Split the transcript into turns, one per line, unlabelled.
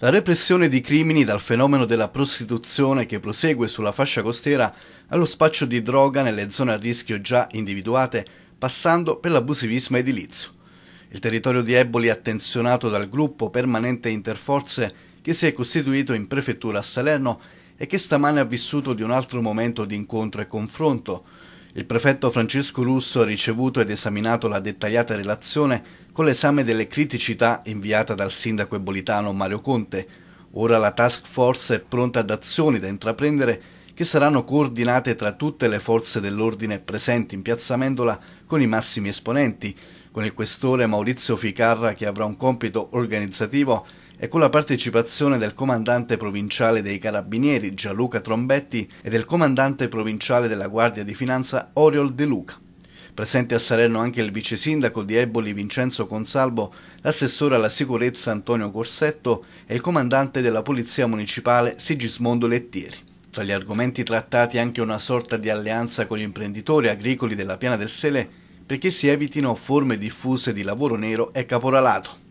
La repressione di crimini dal fenomeno della prostituzione che prosegue sulla fascia costiera allo spaccio di droga nelle zone a rischio già individuate, passando per l'abusivismo edilizio. Il territorio di Eboli è attenzionato dal gruppo permanente interforze che si è costituito in prefettura a Salerno e che stamane ha vissuto di un altro momento di incontro e confronto, il prefetto Francesco Russo ha ricevuto ed esaminato la dettagliata relazione con l'esame delle criticità inviata dal sindaco ebolitano Mario Conte. Ora la task force è pronta ad azioni da intraprendere che saranno coordinate tra tutte le forze dell'ordine presenti in Piazza Mendola con i massimi esponenti, con il questore Maurizio Ficarra che avrà un compito organizzativo e con la partecipazione del comandante provinciale dei Carabinieri Gianluca Trombetti e del comandante provinciale della Guardia di Finanza Oriol De Luca. Presente a Salerno anche il vice sindaco di Eboli Vincenzo Consalvo, l'assessore alla sicurezza Antonio Corsetto e il comandante della Polizia Municipale Sigismondo Lettieri. Tra gli argomenti trattati anche una sorta di alleanza con gli imprenditori agricoli della Piana del Sele perché si evitino forme diffuse di lavoro nero e caporalato.